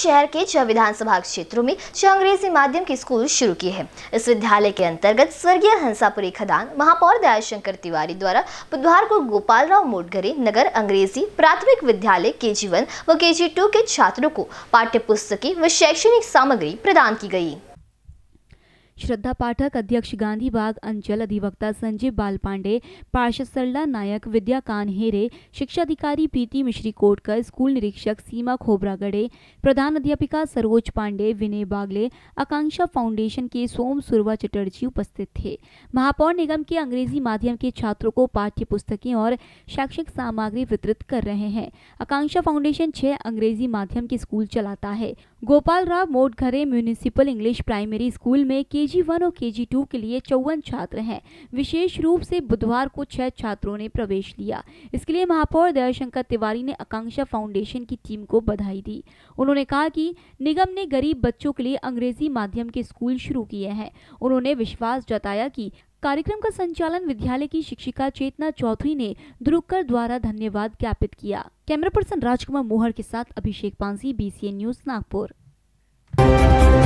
शहर के छह विधानसभा क्षेत्रों में छह अंग्रेजी माध्यम के स्कूल शुरू किए हैं इस विद्यालय के अंतर्गत स्वर्गीय हंसापुरी खदान महापौर दयाशंकर तिवारी द्वारा बुधवार को गोपाल राव मोटगरे नगर अंग्रेजी प्राथमिक विद्यालय के जी वन व के जी टू के छात्रों को पाठ्य पुस्तकें व शैक्षणिक सामग्री प्रदान की गयी श्रद्धा पाठक अध्यक्ष गांधी बाग अंचल अधिवक्ता संजीव बाल पांडे पार्षद सरला नायक कान हेरे शिक्षा अधिकारी पीटी मिश्री कोटकर स्कूल निरीक्षक सीमा खोबरागढ़े प्रधान अध्यापिका सरोज पांडे विनय बागले आकांक्षा फाउंडेशन के सोम सुरवा चटर्जी उपस्थित थे महापौर निगम के अंग्रेजी माध्यम के छात्रों को पाठ्य पुस्तकें और शैक्षिक सामग्री वितरित कर रहे हैं आकांक्षा फाउंडेशन छह अंग्रेजी माध्यम के स्कूल चलाता है Gopal Rao Motghare municipal English primary school में के जी वन और के जी टू के लिए चौवन छात्र हैं विशेष रूप से बुधवार को छह छात्रों ने प्रवेश लिया इसके लिए महापौर दयाशंकर तिवारी ने आकांक्षा फाउंडेशन की टीम को बधाई दी उन्होंने कहा कि निगम ने गरीब बच्चों के लिए अंग्रेजी माध्यम के स्कूल शुरू किए हैं उन्होंने विश्वास जताया कि कार्यक्रम का संचालन विद्यालय की शिक्षिका चेतना चौधरी ने द्रुक्कर द्वारा धन्यवाद ज्ञापित किया कैमरा पर्सन राजकुमार मोहर के साथ अभिषेक पांसी बी न्यूज नागपुर